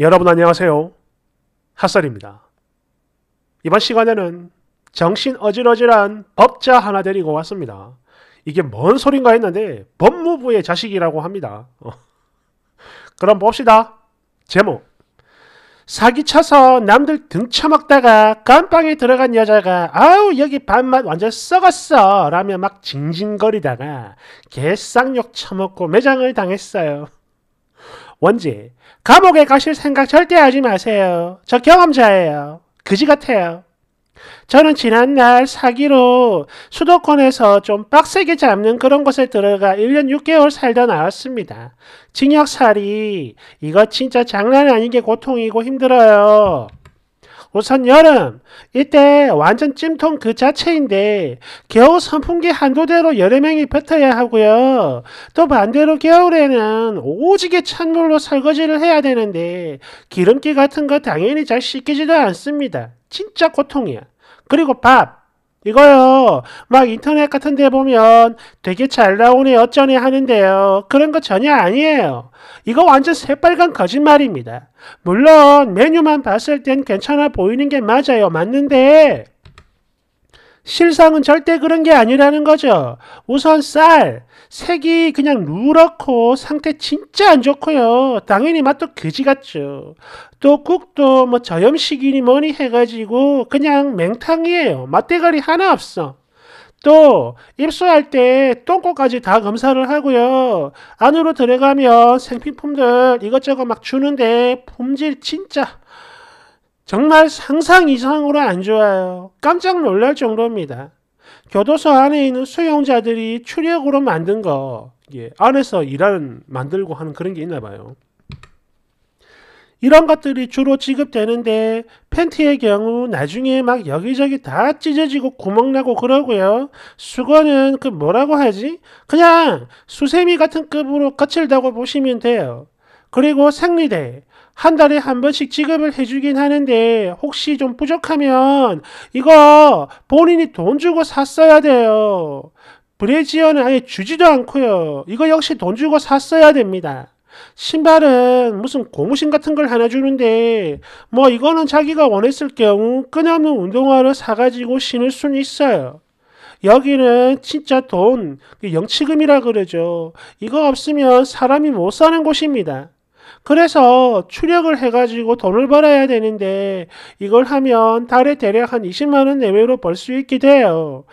여러분 안녕하세요. 핫설입니다. 이번 시간에는 정신 어질어질한 법자 하나 데리고 왔습니다. 이게 뭔 소린가 했는데 법무부의 자식이라고 합니다. 어. 그럼 봅시다. 제목 사기쳐서 남들 등쳐먹다가 깜빵에 들어간 여자가 아우 여기 밥맛 완전 썩었어 라며 막 징징거리다가 개쌍욕 처먹고 매장을 당했어요. 뭔지 감옥에 가실 생각 절대 하지 마세요. 저 경험자예요. 그지 같아요. 저는 지난날 사기로 수도권에서 좀 빡세게 잡는 그런 곳에 들어가 1년 6개월 살다 나왔습니다. 징역살이 이거 진짜 장난 아닌 게 고통이고 힘들어요. 우선 여름 이때 완전 찜통 그 자체인데 겨우 선풍기 한도대로 여러 명이 버텨야 하고요. 또 반대로 겨울에는 오지게 찬물로 설거지를 해야 되는데 기름기 같은 거 당연히 잘 씻기지도 않습니다. 진짜 고통이야. 그리고 밥 이거요. 막 인터넷 같은 데 보면 되게 잘 나오네 어쩌네 하는데요. 그런 거 전혀 아니에요. 이거 완전 새빨간 거짓말입니다. 물론 메뉴만 봤을 땐 괜찮아 보이는 게 맞아요. 맞는데 실상은 절대 그런 게 아니라는 거죠. 우선 쌀, 색이 그냥 누렇고 상태 진짜 안 좋고요. 당연히 맛도 그지 같죠. 또 국도 뭐 저염식이니 뭐니 해가지고 그냥 맹탕이에요. 맛대가리 하나 없어. 또 입수할 때 똥꼬까지 다 검사를 하고요. 안으로 들어가면 생필품들 이것저것 막 주는데 품질 진짜 정말 상상 이상으로 안 좋아요. 깜짝 놀랄 정도입니다. 교도소 안에 있는 수용자들이 출력으로 만든 거 예, 안에서 일하는 만들고 하는 그런 게 있나 봐요. 이런 것들이 주로 지급되는데 팬티의 경우 나중에 막 여기저기 다 찢어지고 구멍나고 그러고요. 수건은 그 뭐라고 하지? 그냥 수세미 같은 급으로 거칠다고 보시면 돼요. 그리고 생리대. 한 달에 한 번씩 지급을 해주긴 하는데 혹시 좀 부족하면 이거 본인이 돈 주고 샀어야 돼요. 브래지어는 아예 주지도 않고요. 이거 역시 돈 주고 샀어야 됩니다. 신발은 무슨 고무신 같은 걸 하나 주는데 뭐 이거는 자기가 원했을 경우 끊임없는 운동화를 사가지고 신을 수는 있어요. 여기는 진짜 돈, 영치금이라 그러죠. 이거 없으면 사람이 못 사는 곳입니다. 그래서 출력을 해가지고 돈을 벌어야 되는데 이걸 하면 달에 대략 한 20만원 내외로 벌 수있기도해요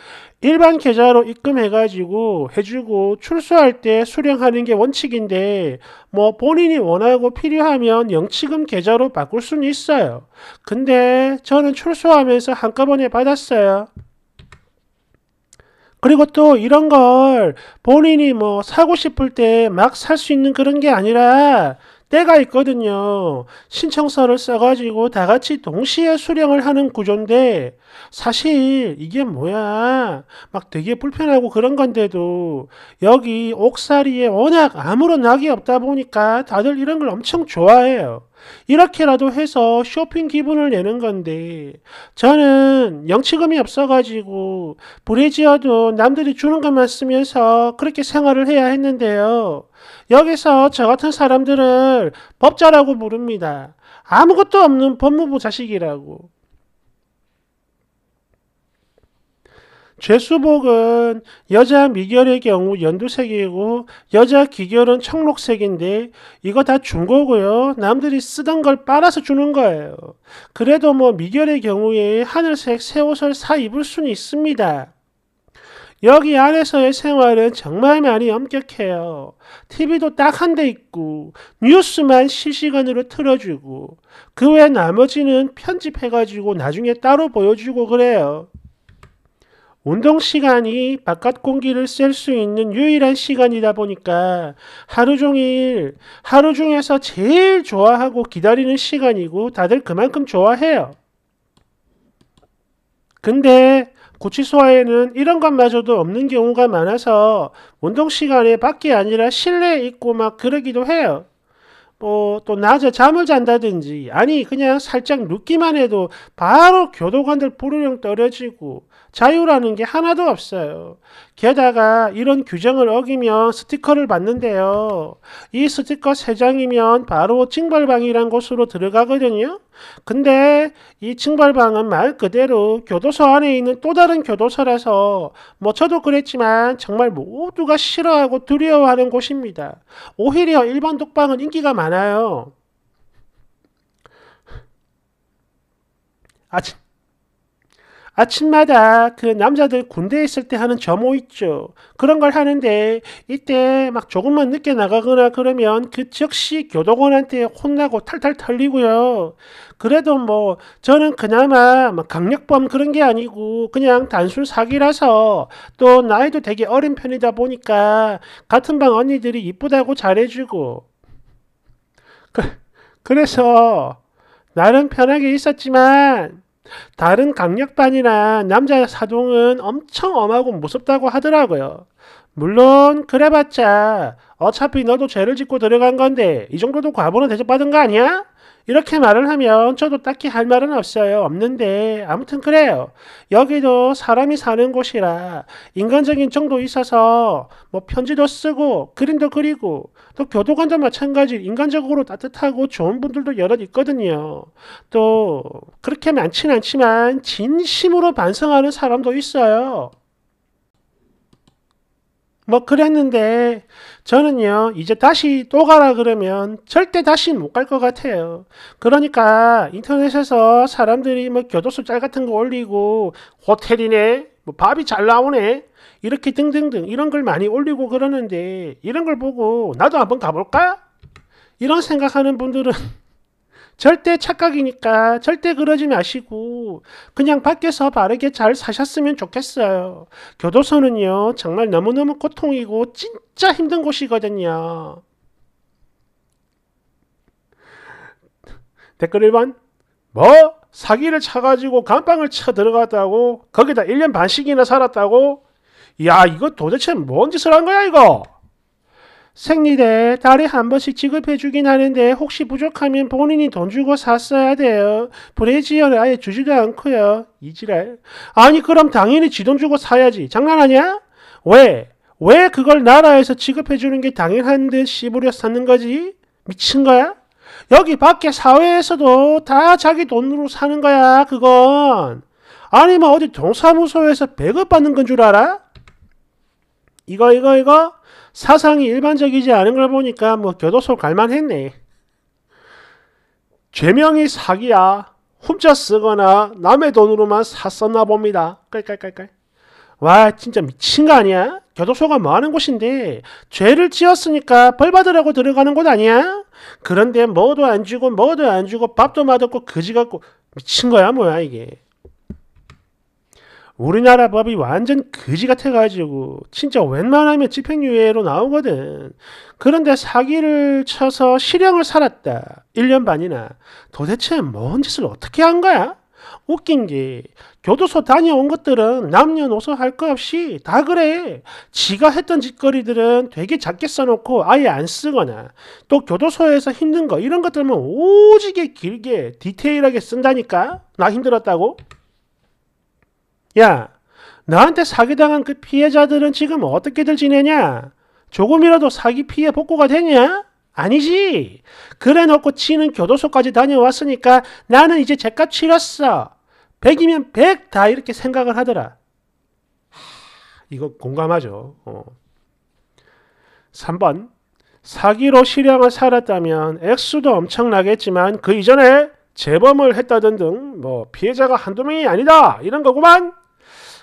일반 계좌로 입금해가지고 해주고 출소할 때 수령하는 게 원칙인데 뭐 본인이 원하고 필요하면 영치금 계좌로 바꿀 수는 있어요. 근데 저는 출소하면서 한꺼번에 받았어요. 그리고 또 이런 걸 본인이 뭐 사고 싶을 때 막 살 수 있는 그런 게 아니라 때가 있거든요. 신청서를 써가지고 다 같이 동시에 수령을 하는 구조인데 사실 이게 뭐야 막 되게 불편하고 그런 건데도 여기 옥살이에 워낙 아무런 낙이 없다 보니까 다들 이런 걸 엄청 좋아해요. 이렇게라도 해서 쇼핑 기분을 내는 건데 저는 영치금이 없어가지고 브레지어도 남들이 주는 것만 쓰면서 그렇게 생활을 해야 했는데요. 여기서 저 같은 사람들을 법자라고 부릅니다. 아무것도 없는 법무부 자식이라고. 죄수복은 여자 미결의 경우 연두색이고 여자 기결은 청록색인데 이거 다 준 거고요. 남들이 쓰던 걸 빨아서 주는 거예요. 그래도 뭐 미결의 경우에 하늘색 새 옷을 사 입을 수는 있습니다. 여기 안에서의 생활은 정말 많이 엄격해요. TV도 딱 한 대 있고, 뉴스만 실시간으로 틀어주고, 그 외 나머지는 편집해가지고 나중에 따로 보여주고 그래요. 운동 시간이 바깥 공기를 쐴 수 있는 유일한 시간이다 보니까 하루 종일, 하루 중에서 제일 좋아하고 기다리는 시간이고 다들 그만큼 좋아해요. 근데 고치소화에는 이런 것마저도 없는 경우가 많아서 운동 시간에 밖이 아니라 실내에 있고 막 그러기도 해요. 뭐 또 낮에 잠을 잔다든지 아니 그냥 살짝 눕기만 해도 바로 교도관들 부르령 떨어지고 자유라는 게 하나도 없어요. 게다가 이런 규정을 어기면 스티커를 받는데요. 이 스티커 3장이면 바로 징벌방이란 곳으로 들어가거든요. 근데 이 층벌방은 말 그대로 교도소 안에 있는 또 다른 교도소라서 뭐 저도 그랬지만 정말 모두가 싫어하고 두려워하는 곳입니다. 오히려 일반 독방은 인기가 많아요. 아직 아침마다 그 남자들 군대에 있을 때 하는 점호 있죠. 그런 걸 하는데 이때 막 조금만 늦게 나가거나 그러면 그 즉시 교도관한테 혼나고 탈탈 털리고요. 그래도 뭐 저는 그나마 막 강력범 그런 게 아니고 그냥 단순 사기라서 또 나이도 되게 어린 편이다 보니까 같은 방 언니들이 이쁘다고 잘해주고 그, 그래서 나름 편하게 있었지만 다른 강력반이나 남자 사동은 엄청 엄하고 무섭다고 하더라고요. 물론 그래봤자 어차피 너도 죄를 짓고 들어간 건데 이 정도도 과보는 대접받은 거 아니야? 이렇게 말을 하면 저도 딱히 할 말은 없어요. 없는데 아무튼 그래요. 여기도 사람이 사는 곳이라 인간적인 정도 있어서 뭐 편지도 쓰고 그림도 그리고 또 교도관도 마찬가지 인간적으로 따뜻하고 좋은 분들도 여럿 있거든요. 또 그렇게 많진 않지만 진심으로 반성하는 사람도 있어요. 뭐 그랬는데 저는요, 이제 다시 또 가라 그러면 절대 다시 못갈 것 같아요. 그러니까 인터넷에서 사람들이 뭐 교도소 짤 같은 거 올리고, 호텔이네, 뭐 밥이 잘 나오네, 이렇게 등등등 이런 걸 많이 올리고 그러는데, 이런 걸 보고 나도 한번 가볼까? 이런 생각하는 분들은 절대 착각이니까 절대 그러지 마시고 그냥 밖에서 바르게 잘 사셨으면 좋겠어요. 교도소는요, 정말 너무너무 고통이고 진짜 힘든 곳이거든요. 댓글 1번 뭐? 사기를 차가지고 감방을 쳐 들어갔다고? 거기다 1년 반씩이나 살았다고? 야 이거 도대체 뭔 짓을 한 거야 이거? 생리대 달에 한 번씩 지급해 주긴 하는데 혹시 부족하면 본인이 돈 주고 샀어야 돼요. 브레지어를 아예 주지도 않고요. 이지랄. 아니 그럼 당연히 지 돈 주고 사야지. 장난하냐? 왜? 왜 그걸 나라에서 지급해 주는 게 당연한 듯 씹으려 사는 거지? 미친 거야? 여기 밖에 사회에서도 다 자기 돈으로 사는 거야 그건. 아니 면 뭐 어디 동사무소에서 배급 받는 건 줄 알아? 이거 이거 이거 사상이 일반적이지 않은 걸 보니까 뭐 교도소 갈만 했네. 죄명이 사기야. 훔쳐 쓰거나 남의 돈으로만 샀었나 봅니다. 깔깔깔깔. 와 진짜 미친 거 아니야? 교도소가 뭐 하는 곳인데 죄를 지었으니까 벌 받으라고 들어가는 곳 아니야? 그런데 뭐도 안 주고 뭐도 안 주고 밥도 맛없고 그지 같고 미친 거야 뭐야 이게. 우리나라 법이 완전 거지 같아가지고 진짜 웬만하면 집행유예로 나오거든. 그런데 사기를 쳐서 실형을 살았다. 1년 반이나. 도대체 뭔 짓을 어떻게 한 거야? 웃긴 게 교도소 다녀온 것들은 남녀노소 할 거 없이 다 그래. 지가 했던 짓거리들은 되게 작게 써놓고 아예 안 쓰거나 또 교도소에서 힘든 거 이런 것들만 오지게 길게 디테일하게 쓴다니까? 나 힘들었다고? 야, 나한테 사기당한 그 피해자들은 지금 어떻게들 지내냐? 조금이라도 사기 피해 복구가 되냐? 아니지. 그래 놓고 치는 교도소까지 다녀왔으니까 나는 이제 제값 치렀어. 100이면 100다 이렇게 생각을 하더라. 이거 공감하죠. 어. 3번. 사기로 실형을 살았다면 액수도 엄청나겠지만 그 이전에 재범을 했다든 등뭐 피해자가 한두 명이 아니다 이런 거구만.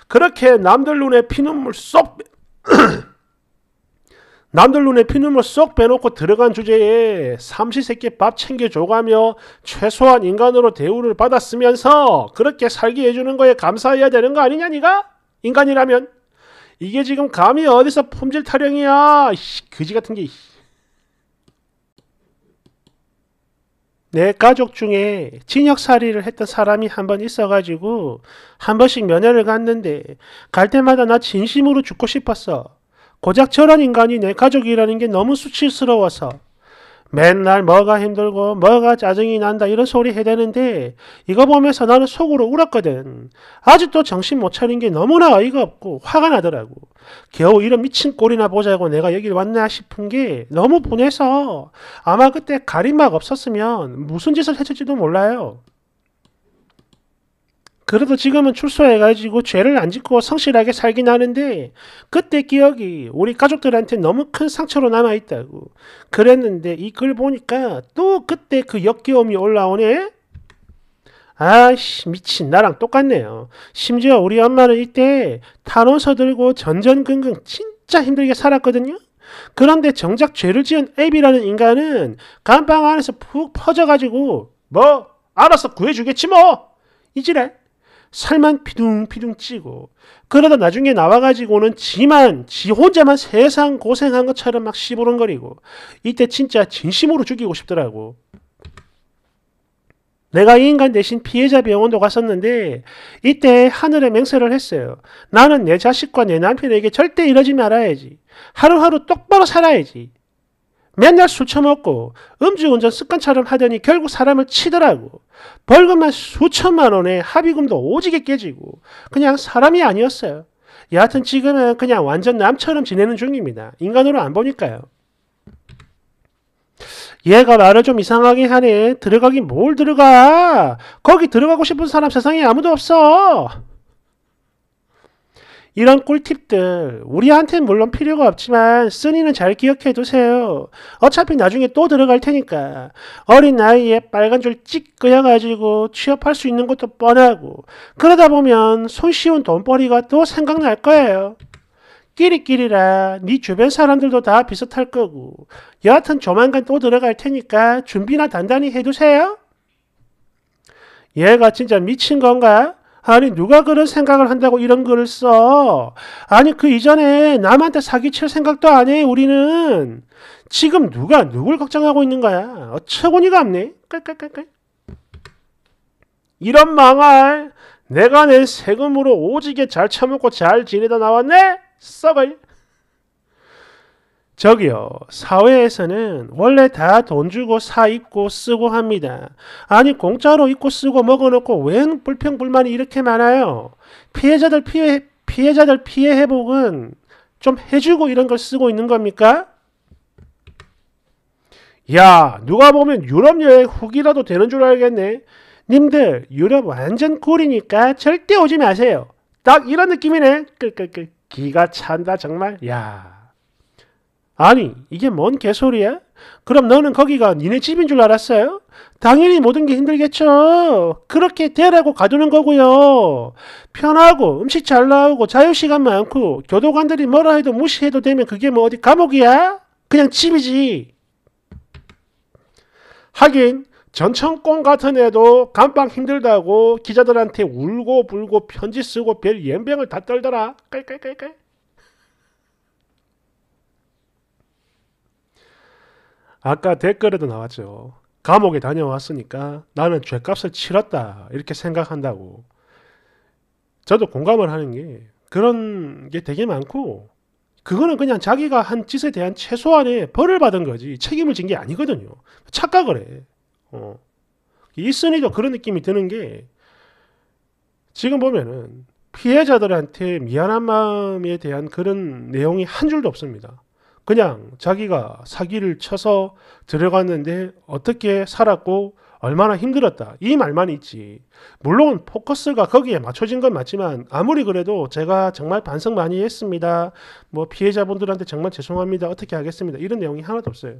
그렇게 남들 눈에 피눈물 쏙 남들 눈에 피눈물 쏙 빼놓고 들어간 주제에 삼시세끼 밥 챙겨줘가며 최소한 인간으로 대우를 받았으면서 그렇게 살게 해주는 거에 감사해야 되는 거 아니냐 니가? 인간이라면 이게 지금 감히 어디서 품질 타령이야 그지 같은 게내 가족 중에 징역살이를 했던 사람이 한 번 있어가지고 한 번씩 면회를 갔는데 갈 때마다 나 진심으로 죽고 싶었어. 고작 저런 인간이 내 가족이라는 게 너무 수치스러워서 맨날 뭐가 힘들고 뭐가 짜증이 난다 이런 소리 해대는데 이거 보면서 나는 속으로 울었거든. 아직도 정신 못 차린 게 너무나 어이가 없고 화가 나더라고. 겨우 이런 미친 꼴이나 보자고 내가 여기 왔나 싶은 게 너무 분해서 아마 그때 가림막 없었으면 무슨 짓을 했을지도 몰라요. 그래도 지금은 출소해가지고 죄를 안 짓고 성실하게 살긴 하는데 그때 기억이 우리 가족들한테 너무 큰 상처로 남아있다고 그랬는데 이 글 보니까 또 그때 그 역겨움이 올라오네? 아씨 미친 나랑 똑같네요. 심지어 우리 엄마는 이때 탄원서 들고 전전긍긍 진짜 힘들게 살았거든요. 그런데 정작 죄를 지은 앱이라는 인간은 감방 안에서 푹 퍼져가지고 뭐 알아서 구해주겠지 뭐 이지랄 살만 피둥 피둥 찌고 그러다 나중에 나와가지고는 지만 지 혼자만 세상 고생한 것처럼 막 시부렁거리고 이때 진짜 진심으로 죽이고 싶더라고. 내가 이 인간 대신 피해자 병원도 갔었는데 이때 하늘에 맹세를 했어요. 나는 내 자식과 내 남편에게 절대 이러지 말아야지. 하루하루 똑바로 살아야지. 맨날 술 처먹고 음주운전 습관처럼 하더니 결국 사람을 치더라고. 벌금만 수천만 원에 합의금도 오지게 깨지고 그냥 사람이 아니었어요. 여하튼 지금은 그냥 완전 남처럼 지내는 중입니다. 인간으로 안 보니까요. 얘가 말을 좀 이상하게 하네. 들어가긴 뭘 들어가. 거기 들어가고 싶은 사람 세상에 아무도 없어. 이런 꿀팁들 우리한테는 물론 필요가 없지만 쓰니는 잘 기억해 두세요. 어차피 나중에 또 들어갈 테니까 어린 나이에 빨간 줄찍 그려가지고 취업할 수 있는 것도 뻔하고 그러다 보면 손쉬운 돈벌이가 또 생각날 거예요. 끼리끼리라 네 주변 사람들도 다 비슷할 거고 여하튼 조만간 또 들어갈 테니까 준비나 단단히 해두세요. 얘가 진짜 미친 건가? 아니 누가 그런 생각을 한다고 이런 글을 써? 아니 그 이전에 남한테 사기칠 생각도 안 해. 우리는 지금 누가 누굴 걱정하고 있는 거야? 어처구니가 없네. 깔깔깔깔. 이런 망할 내가 낸 세금으로 오지게 잘 처먹고 잘 지내다 나왔네. 썩을. 저기요, 사회에서는 원래 다 돈 주고 사 입고 쓰고 합니다. 아니, 공짜로 입고 쓰고 먹어놓고 웬 불평불만이 이렇게 많아요? 피해자들 피해, 피해자들 피해 회복은 좀 해주고 이런 걸 쓰고 있는 겁니까? 야, 누가 보면 유럽 여행 후기라도 되는 줄 알겠네. 님들, 유럽 완전 꿀이니까 절대 오지 마세요. 딱 이런 느낌이네. 끌끌끌. 기가 찬다, 정말. 야. 아니, 이게 뭔 개소리야? 그럼 너는 거기가 니네 집인 줄 알았어요? 당연히 모든 게 힘들겠죠. 그렇게 대라고 가두는 거고요. 편하고 음식 잘 나오고 자유시간 많고 교도관들이 뭐라 해도 무시해도 되면 그게 뭐 어디 감옥이야? 그냥 집이지. 하긴 전천권 같은 애도 감방 힘들다고 기자들한테 울고 불고 편지 쓰고 별 연병을 다 떨더라. 깔깔깔깔. 아까 댓글에도 나왔죠. 감옥에 다녀왔으니까 나는 죄값을 치렀다 이렇게 생각한다고. 저도 공감을 하는 게 그런 게 되게 많고 그거는 그냥 자기가 한 짓에 대한 최소한의 벌을 받은 거지 책임을 진 게 아니거든요. 착각을 해. 어. 이순이도 그런 느낌이 드는 게 지금 보면은 피해자들한테 미안한 마음에 대한 그런 내용이 한 줄도 없습니다. 그냥 자기가 사기를 쳐서 들어갔는데 어떻게 살았고 얼마나 힘들었다 이 말만 있지 물론 포커스가 거기에 맞춰진 건 맞지만 아무리 그래도 제가 정말 반성 많이 했습니다 뭐 피해자분들한테 정말 죄송합니다 어떻게 하겠습니다 이런 내용이 하나도 없어요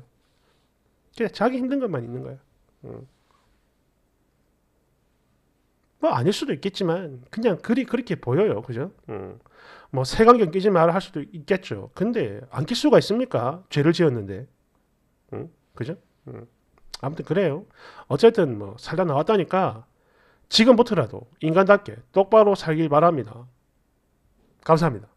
그냥 자기 힘든 것만 있는 거야 음. 뭐 아닐 수도 있겠지만 그냥 그리 그렇게 보여요, 그죠? 음. 뭐 세관경 끼지 말아 할 수도 있겠죠. 근데 안 낄 수가 있습니까? 죄를 지었는데, 음? 그죠? 음. 아무튼 그래요. 어쨌든 뭐 살다 나왔다니까 지금부터라도 인간답게 똑바로 살길 바랍니다. 감사합니다.